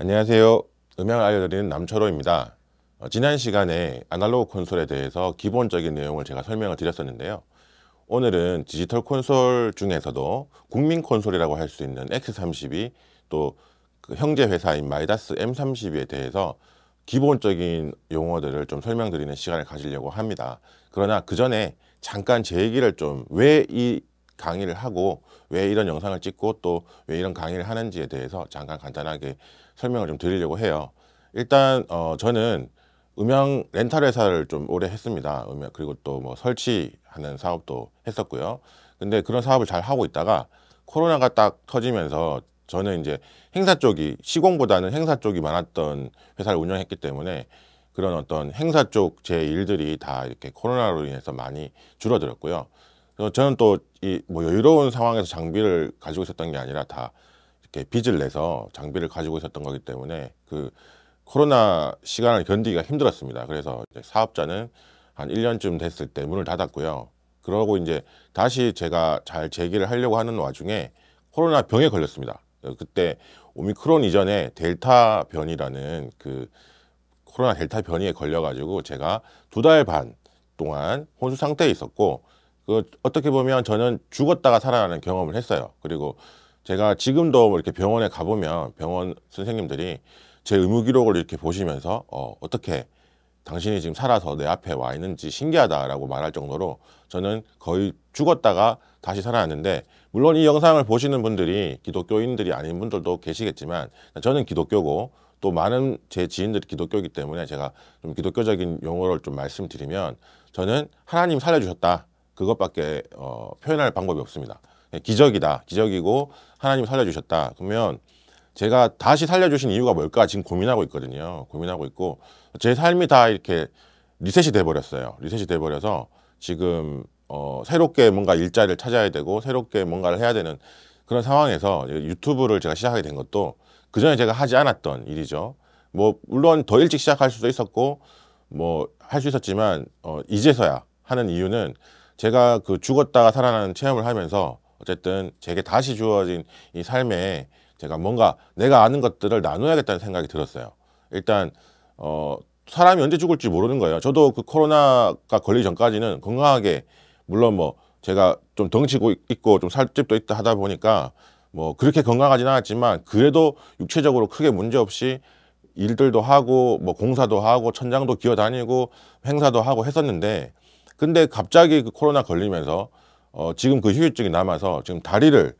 안녕하세요. 음향을 알려드리는 남철호입니다. 어, 지난 시간에 아날로그 콘솔에 대해서 기본적인 내용을 제가 설명을 드렸었는데요. 오늘은 디지털 콘솔 중에서도 국민 콘솔이라고 할 수 있는 X32 또그 형제 회사인 마이다스 M32에 대해서 기본적인 용어들을 좀 설명드리는 시간을 가지려고 합니다. 그러나 그 전에 잠깐 제 얘기를 좀왜이 강의를 하고 왜 이런 영상을 찍고 또 왜 이런 강의를 하는지에 대해서 잠깐 간단하게 설명을 좀 드리려고 해요. 일단 어, 저는 음향 렌탈 회사를 좀 오래 했습니다. 음향 그리고 또 뭐 설치하는 사업도 했었고요. 근데 그런 사업을 잘 하고 있다가 코로나가 딱 터지면서 저는 이제 행사 쪽이 시공보다는 행사 쪽이 많았던 회사를 운영했기 때문에 그런 어떤 행사 쪽 제 일들이 다 이렇게 코로나로 인해서 많이 줄어들었고요. 저는 또 이 뭐 여유로운 상황에서 장비를 가지고 있었던 게 아니라 다 이렇게 빚을 내서 장비를 가지고 있었던 거기 때문에 그 코로나 시간을 견디기가 힘들었습니다. 그래서 사업자는 한 일년쯤 됐을 때 문을 닫았고요. 그러고 이제 다시 제가 잘 재기를 하려고 하는 와중에 코로나 병에 걸렸습니다. 그때 오미크론 이전에 델타 변이라는 그 코로나 델타 변이에 걸려가지고 제가 두 달 반 동안 혼수 상태에 있었고 그 어떻게 보면 저는 죽었다가 살아나는 경험을 했어요. 그리고 제가 지금도 뭐 이렇게 병원에 가보면 병원 선생님들이 제 의무 기록을 이렇게 보시면서 어, 어떻게 당신이 지금 살아서 내 앞에 와 있는지 신기하다라고 말할 정도로 저는 거의 죽었다가 다시 살아났는데 물론 이 영상을 보시는 분들이 기독교인들이 아닌 분들도 계시겠지만 저는 기독교고 또 많은 제 지인들이 기독교이기 때문에 제가 좀 기독교적인 용어를 좀 말씀드리면 저는 하나님 살려주셨다 그것밖에 어, 표현할 방법이 없습니다. 기적이다. 기적이고 하나님 살려주셨다. 그러면 제가 다시 살려주신 이유가 뭘까 지금 고민하고 있거든요. 고민하고 있고 제 삶이 다 이렇게 리셋이 돼버렸어요. 리셋이 돼버려서 지금 어, 새롭게 뭔가 일자리를 찾아야 되고 새롭게 뭔가를 해야 되는 그런 상황에서 유튜브를 제가 시작하게 된 것도 그전에 제가 하지 않았던 일이죠. 뭐 물론 더 일찍 시작할 수도 있었고 뭐 할 수 있었지만 어, 이제서야 하는 이유는 제가 그 죽었다가 살아나는 체험을 하면서 어쨌든 제게 다시 주어진 이 삶에 제가 뭔가 내가 아는 것들을 나눠야겠다는 생각이 들었어요. 일단 어 사람이 언제 죽을지 모르는 거예요. 저도 그 코로나가 걸리기 전까지는 건강하게 물론 뭐 제가 좀 덩치고 있고 좀 살집도 있다 하다 보니까 뭐 그렇게 건강하진 않았지만 그래도 육체적으로 크게 문제 없이 일들도 하고 뭐 공사도 하고 천장도 기어 다니고 행사도 하고 했었는데 근데 갑자기 그 코로나 걸리면서 어, 지금 그 휴유증이 남아서 지금 다리를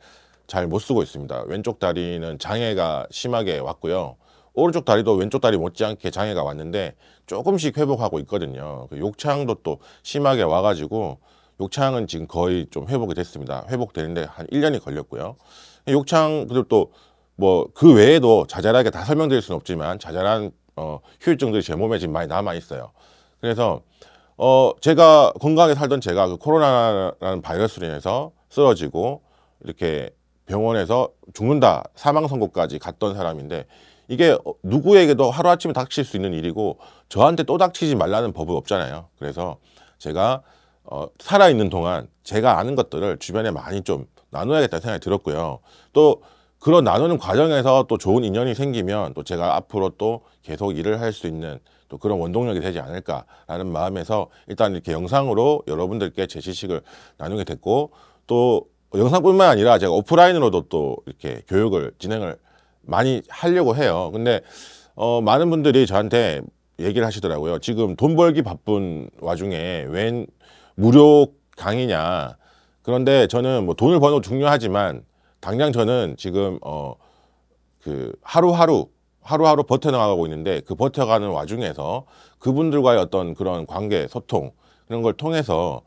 잘 못 쓰고 있습니다. 왼쪽 다리는 장애가 심하게 왔고요. 오른쪽 다리도 왼쪽 다리 못지않게 장애가 왔는데 조금씩 회복하고 있거든요. 그 욕창도 또 심하게 와가지고 욕창은 지금 거의 좀 회복이 됐습니다. 회복되는데 한 1년이 걸렸고요. 욕창 그리고 또뭐 그 외에도 자잘하게 다 설명드릴 수는 없지만 자잘한 어, 휴유증들이 제 몸에 지금 많이 남아 있어요. 그래서 어 제가 건강하게 살던 제가 그 코로나라는 바이러스로 인해서 쓰러지고 이렇게 병원에서 죽는다 사망 선고까지 갔던 사람인데 이게 어, 누구에게도 하루아침에 닥칠 수 있는 일이고 저한테 또 닥치지 말라는 법은 없잖아요 그래서 제가 어, 살아있는 동안 제가 아는 것들을 주변에 많이 좀 나눠야겠다는 생각이 들었고요 또 그런 나누는 과정에서 또 좋은 인연이 생기면 또 제가 앞으로 또 계속 일을 할 수 있는 또 그런 원동력이 되지 않을까라는 마음에서 일단 이렇게 영상으로 여러분들께 제 지식을 나누게 됐고 또 영상뿐만 아니라 제가 오프라인으로도 또 이렇게 교육을 진행을 많이 하려고 해요. 근데 어, 많은 분들이 저한테 얘기를 하시더라고요. 지금 돈 벌기 바쁜 와중에 웬 무료 강의냐. 그런데 저는 뭐 돈을 버는 거 중요하지만 당장 저는 지금 어, 그 하루하루 하루하루 버텨나가고 있는데 그 버텨가는 와중에서 그분들과의 어떤 그런 관계, 소통 그런걸 통해서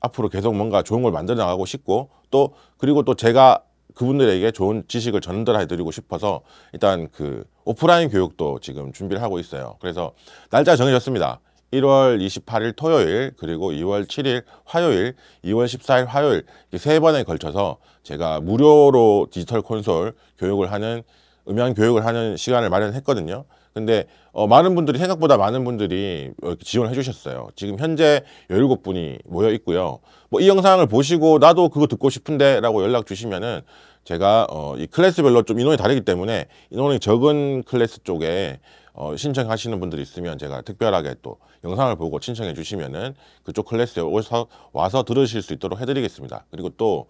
앞으로 계속 뭔가 좋은 걸 만들어 나가고 싶고 또 그리고 또 제가 그분들에게 좋은 지식을 전달해 드리고 싶어서 일단 그 오프라인 교육도 지금 준비를 하고 있어요. 그래서 날짜 정해졌습니다. 1월 28일 토요일 그리고 2월 7일 화요일 2월 14일 화요일 세 번에 걸쳐서 제가 무료로 디지털 콘솔 교육을 하는 음향 교육을 하는 시간을 마련했거든요. 근데 어, 많은 분들이 생각보다 많은 분들이 뭐 지원해 주셨어요. 지금 현재 17분이 모여 있고요. 뭐 이 영상을 보시고 나도 그거 듣고 싶은데 라고 연락 주시면은 제가 어, 이 클래스별로 좀 인원이 다르기 때문에 인원이 적은 클래스 쪽에 어, 신청하시는 분들이 있으면 제가 특별하게 또 영상을 보고 신청해 주시면은 그쪽 클래스에 오서 와서 들으실 수 있도록 해드리겠습니다. 그리고 또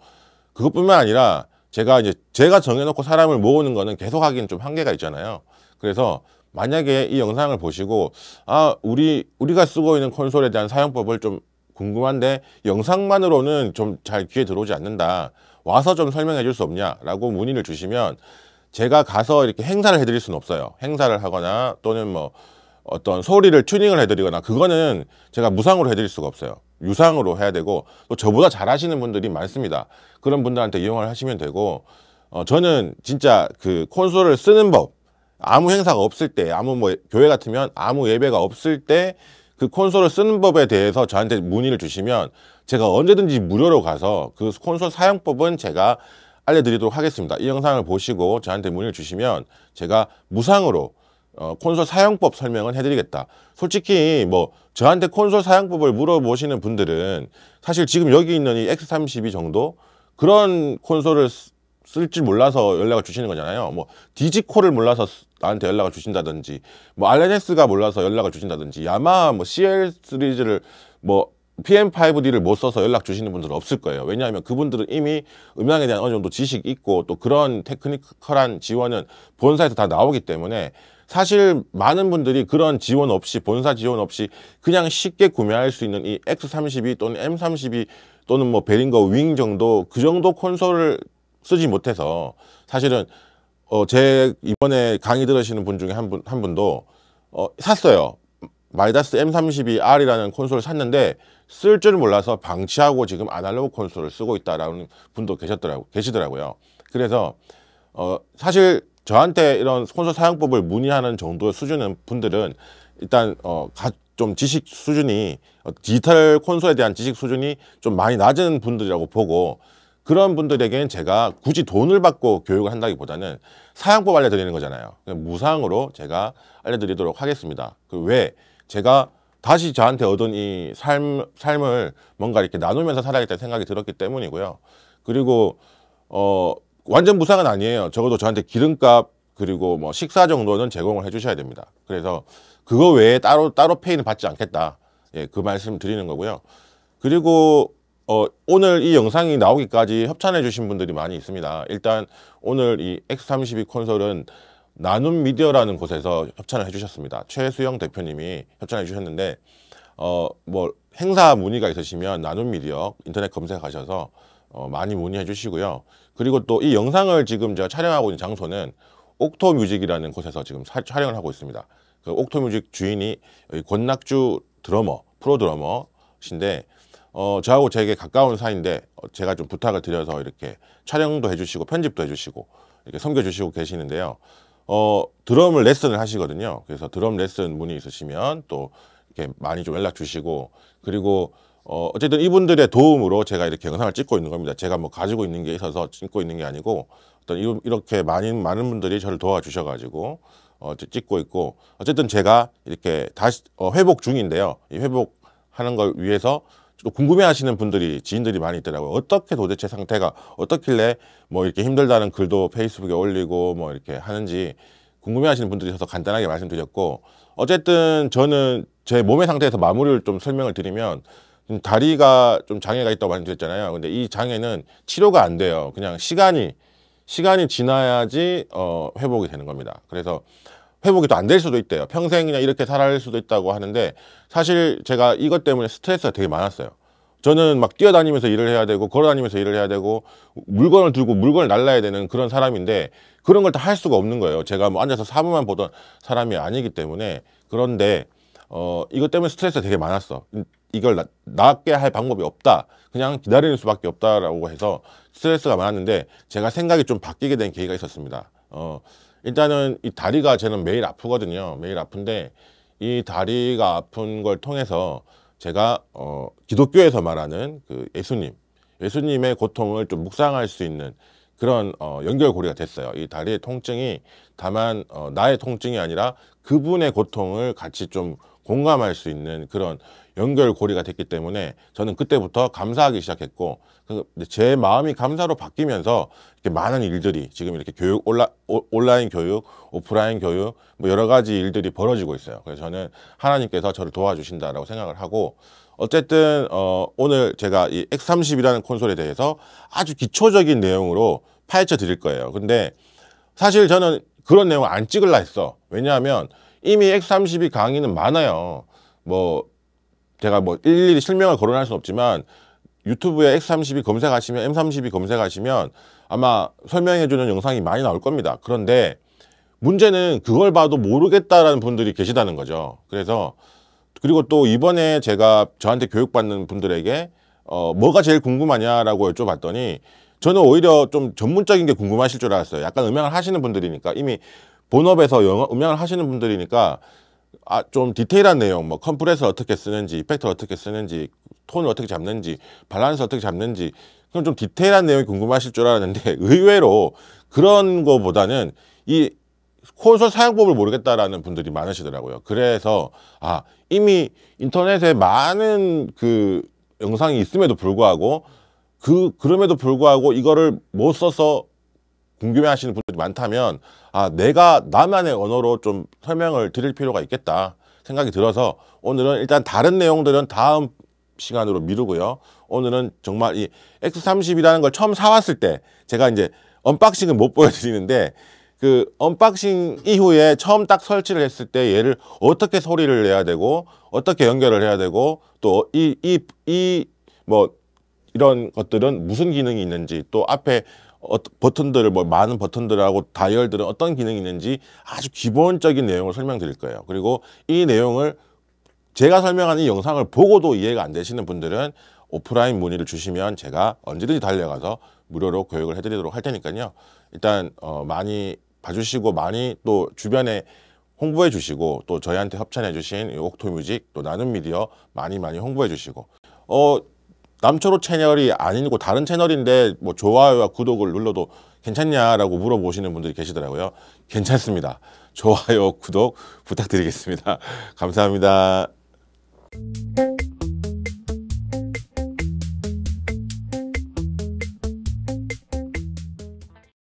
그것뿐만 아니라 제가 이제 제가 정해놓고 사람을 모으는 거는 계속 하기는 좀 한계가 있잖아요. 그래서 만약에 이 영상을 보시고 아 우리 우리가 쓰고 있는 콘솔에 대한 사용법을 좀 궁금한데 영상만으로는 좀 잘 귀에 들어오지 않는다. 와서 좀 설명해 줄 수 없냐라고 문의를 주시면 제가 가서 이렇게 행사를 해드릴 수는 없어요. 행사를 하거나 또는 뭐 어떤 소리를 튜닝을 해드리거나 그거는 제가 무상으로 해드릴 수가 없어요. 유상으로 해야 되고 또 저보다 잘하시는 분들이 많습니다. 그런 분들한테 이용을 하시면 되고 어, 저는 진짜 그 콘솔을 쓰는 법 아무 행사가 없을 때 아무 뭐 교회 같으면 아무 예배가 없을 때 그 콘솔을 쓰는 법에 대해서 저한테 문의를 주시면 제가 언제든지 무료로 가서 그 콘솔 사용법은 제가 알려드리도록 하겠습니다. 이 영상을 보시고 저한테 문의를 주시면 제가 무상으로 어, 콘솔 사용법 설명을 해드리겠다. 솔직히 뭐 저한테 콘솔 사용법을 물어보시는 분들은 사실 지금 여기 있는 이 X32 정도 그런 콘솔을 쓸 줄 몰라서 연락을 주시는 거잖아요. 뭐 디지코를 몰라서 나한테 연락을 주신다든지 뭐 RNS가 몰라서 연락을 주신다든지 야마뭐 CL 시리즈를 뭐 PM5D를 뭐 못 써서 연락 주시는 분들은 없을 거예요. 왜냐하면 그분들은 이미 음향에 대한 어느 정도 지식이 있고 또 그런 테크니컬한 지원은 본사에서 다 나오기 때문에 사실 많은 분들이 그런 지원 없이 본사 지원 없이 그냥 쉽게 구매할 수 있는 이 X32 또는 M32 또는 뭐 베링거 윙 정도 그 정도 콘솔을 쓰지 못해서 사실은 어, 제 이번에 강의 들으시는 분 중에 한 분, 한 분도 어, 샀어요. 마이다스 M32R이라는 콘솔을 샀는데 쓸 줄 몰라서 방치하고 지금 아날로그 콘솔을 쓰고 있다라는 분도 계셨더라고, 계시더라고요. 그래서 어, 사실 저한테 이런 콘솔 사용법을 문의하는 정도의 수준은 분들은 일단 어, 가, 좀 지식 수준이 어, 디지털 콘솔에 대한 지식 수준이 좀 많이 낮은 분들이라고 보고 그런 분들에게는 제가 굳이 돈을 받고 교육을 한다기보다는 사용법 알려드리는 거잖아요 그냥 무상으로 제가 알려드리도록 하겠습니다 그 왜 제가 다시 저한테 얻은 이 삶, 삶을 뭔가 이렇게 나누면서 살아야겠다는 생각이 들었기 때문이고요 그리고 어 완전 무상은 아니에요. 적어도 저한테 기름값 그리고 뭐 식사 정도는 제공을 해주셔야 됩니다. 그래서 그거 외에 따로 따로 페이는 받지 않겠다. 예, 그 말씀 드리는 거고요. 그리고 어, 오늘 이 영상이 나오기까지 협찬해 주신 분들이 많이 있습니다. 일단 오늘 이 X32 콘솔은 나눔 미디어라는 곳에서 협찬을 해주셨습니다. 최수영 대표님이 협찬해 주셨는데 어, 뭐 행사 문의가 있으시면 나눔 미디어 인터넷 검색하셔서 어, 많이 문의해 주시고요. 그리고 또 이 영상을 지금 제가 촬영하고 있는 장소는 옥토뮤직이라는 곳에서 지금 사, 촬영을 하고 있습니다. 그 옥토뮤직 주인이 권낙주 드러머, 프로 드러머신데 어, 저하고 제게 가까운 사이인데 어, 제가 좀 부탁을 드려서 이렇게 촬영도 해주시고 편집도 해주시고 이렇게 섬겨주시고 계시는데요. 어, 드럼을 레슨을 하시거든요. 그래서 드럼 레슨 문의 있으시면 또 이렇게 많이 좀 연락 주시고 그리고 어, 어쨌든 이분들의 도움으로 제가 이렇게 영상을 찍고 있는 겁니다. 제가 뭐 가지고 있는 게 있어서 찍고 있는 게 아니고 어떤 이렇게 많은 많은 분들이 저를 도와주셔가지고 어, 찍고 있고 어쨌든 제가 이렇게 다시 어, 회복 중인데요. 이 회복하는 걸 위해서 또 궁금해하시는 분들이 지인들이 많이 있더라고요. 어떻게 도대체 상태가 어떻길래 뭐 이렇게 힘들다는 글도 페이스북에 올리고 뭐 이렇게 하는지 궁금해하시는 분들이 있어서 간단하게 말씀드렸고 어쨌든 저는 제 몸의 상태에서 마무리를 좀 설명을 드리면 다리가 좀 장애가 있다고 말씀드렸잖아요. 근데 이 장애는 치료가 안 돼요. 그냥 시간이 시간이 지나야지 어, 회복이 되는 겁니다. 그래서 회복이 또 안 될 수도 있대요. 평생 그냥 이렇게 살아갈 수도 있다고 하는데 사실 제가 이것 때문에 스트레스가 되게 많았어요. 저는 막 뛰어다니면서 일을 해야 되고 걸어다니면서 일을 해야 되고 물건을 들고 물건을 날라야 되는 그런 사람인데 그런 걸 다 할 수가 없는 거예요. 제가 뭐 앉아서 사무만 보던 사람이 아니기 때문에 그런데 어 이것 때문에 스트레스가 되게 많았어. 이걸 나, 낫게 할 방법이 없다 그냥 기다릴 수밖에 없다라고 해서 스트레스가 많았는데 제가 생각이 좀 바뀌게 된 계기가 있었습니다 어 일단은 이 다리가 저는 매일 아프거든요 매일 아픈데 이 다리가 아픈 걸 통해서 제가 어 기독교에서 말하는 그 예수님 예수님의 고통을 좀 묵상할 수 있는 그런 어, 연결고리가 됐어요. 이 다리의 통증이 다만 어, 나의 통증이 아니라 그분의 고통을 같이 좀 공감할 수 있는 그런 연결고리가 됐기 때문에 저는 그때부터 감사하기 시작했고 그 제 마음이 감사로 바뀌면서 이렇게 많은 일들이 지금 이렇게 교육 온라, 온라인 교육 오프라인 교육 뭐 여러 가지 일들이 벌어지고 있어요 그래서 저는 하나님께서 저를 도와주신다라고 생각을 하고 어쨌든 어, 오늘 제가 이 X30이라는 콘솔에 대해서 아주 기초적인 내용으로 파헤쳐 드릴 거예요 근데 사실 저는 그런 내용 을안 찍을라 했어 왜냐하면 이미 X32 강의는 많아요. 뭐 제가 뭐 일일이 실명을 거론할 수는 없지만 유튜브에 X32 검색하시면 M32 검색하시면 아마 설명해주는 영상이 많이 나올 겁니다. 그런데 문제는 그걸 봐도 모르겠다라는 분들이 계시다는 거죠. 그래서 그리고 또 이번에 제가 저한테 교육받는 분들에게 어, 뭐가 제일 궁금하냐라고 여쭤봤더니 저는 오히려 좀 전문적인 게 궁금하실 줄 알았어요. 약간 음향을 하시는 분들이니까 이미 본업에서 영어, 음향을 하시는 분들이니까 아, 좀 디테일한 내용, 뭐 컴프레서 어떻게 쓰는지, 이펙터 어떻게 쓰는지, 톤을 어떻게 잡는지, 밸런스 어떻게 잡는지 그럼좀 디테일한 내용이 궁금하실 줄 알았는데 의외로 그런 거보다는 이 콘솔 사용법을 모르겠다라는 분들이 많으시더라고요. 그래서 아 이미 인터넷에 많은 그 영상이 있음에도 불구하고 그 그럼에도 불구하고 이거를 못 써서 궁금해하시는 분들이 많다면 아 내가 나만의 언어로 좀 설명을 드릴 필요가 있겠다 생각이 들어서 오늘은 일단 다른 내용들은 다음 시간으로 미루고요 오늘은 정말 이 X30이라는 걸 처음 사왔을 때 제가 이제 언박싱을못 보여드리는데 그 언박싱 이후에 처음 딱 설치를 했을 때 얘를 어떻게 소리를 내야 되고 어떻게 연결을 해야 되고 또이이이뭐 이런 것들은 무슨 기능이 있는지 또 앞에 어, 버튼들을 뭐 많은 버튼들하고 다이얼들은 어떤 기능이 있는지 아주 기본적인 내용을 설명드릴 거예요. 그리고 이 내용을 제가 설명하는 이 영상을 보고도 이해가 안 되시는 분들은 오프라인 문의를 주시면 제가 언제든지 달려가서 무료로 교육을 해드리도록 할 테니까요. 일단 어 많이 봐주시고 많이 또 주변에 홍보해 주시고 또 저희한테 협찬해 주신 옥토뮤직 또 나눔미디어 많이 많이 홍보해 주시고 어 남초로 채널이 아니고 다른 채널인데 뭐 좋아요와 구독을 눌러도 괜찮냐라고 물어보시는 분들이 계시더라고요. 괜찮습니다. 좋아요, 구독 부탁드리겠습니다. 감사합니다.